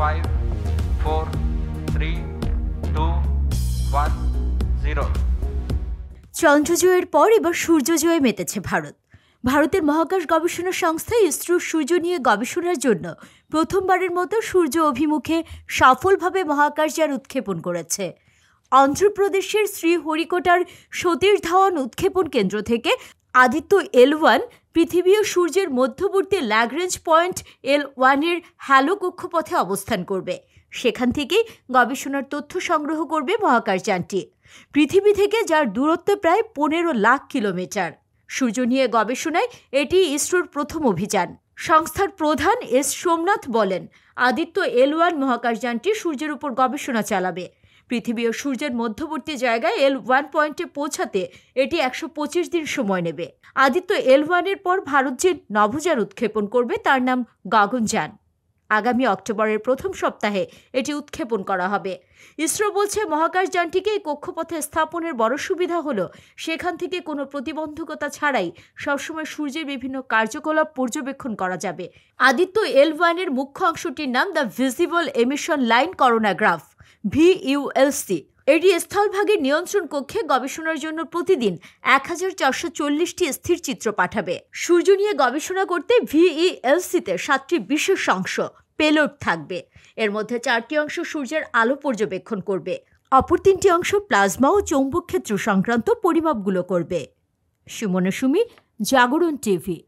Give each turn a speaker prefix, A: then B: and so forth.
A: চন্দ্র জয়ের চন্দ্রজয়ের পর এবার সূর্যজয় মেতেছে ভারত ভারতের মহাকাশ গবেষণা সংস্থা ইসরো সূর্য নিয়ে গবেষণার জন্য প্রথমবারের মতো সূর্য অভিমুখে সফলভাবে মহাকাশযান উৎক্ষেপণ করেছে অন্ধ্রপ্রদেশের শ্রীহরিকোটার সতীশ ধাওয়ান উৎক্ষেপণ কেন্দ্র থেকে আদিত্য এল ওয়ান পৃথিবী ও সূর্যের মধ্যবর্তী ল্যাগরেঞ্জ পয়েন্ট এল ওয়ানের হ্যালো কক্ষপথে অবস্থান করবে সেখান থেকে গবেষণার তথ্য সংগ্রহ করবে মহাকাশযানটি পৃথিবী থেকে যার দূরত্ব প্রায় পনেরো লাখ কিলোমিটার সূর্য নিয়ে গবেষণায় এটি ইসরোর প্রথম অভিযান সংস্থার প্রধান এস সোমনাথ বলেন আদিত্য এল ওয়ান মহাকাশযানটি সূর্যের উপর গবেষণা চালাবে পৃথিবী ও সূর্যের মধ্যবর্তী জায়গায় এল ওয়ান পয়েন্টে পৌঁছাতে এটি একশো পঁচিশ দিন সময় নেবে আদিত্য এল ওয়ানের পর ভারত যে নভোযান উৎক্ষেপণ করবে তার নাম গগনযান আগামী অক্টোবরের প্রথম সপ্তাহে এটি উৎক্ষেপণ করা হবে ইসরো বলছে মহাকাশযানটিকে এই কক্ষপথে স্থাপনের বড় সুবিধা হলো সেখান থেকে কোনো প্রতিবন্ধকতা ছাড়াই সবসময় সূর্যের বিভিন্ন কার্যকলাপ পর্যবেক্ষণ করা যাবে আদিত্য এল ওয়ানের মুখ্য অংশটির নাম the visible emission line coronagraph VELC এটি স্থলভাগের নিয়ন্ত্রণ কক্ষে গবেষণার জন্য প্রতিদিন এক হাজার চারশো চল্লিশটি চিত্র পাঠাবে সূর্য নিয়ে গবেষণা করতে ভিইএলসিতে সাতটি বিশেষ অংশ পেলোড থাকবে এর মধ্যে চারটি অংশ সূর্যের আলো পর্যবেক্ষণ করবে অপর তিনটি অংশ প্লাজমা ও চৌম্বক ক্ষেত্র সংক্রান্ত পরিমাপগুলো করবে সুমনা সুমি জাগরণ টিভি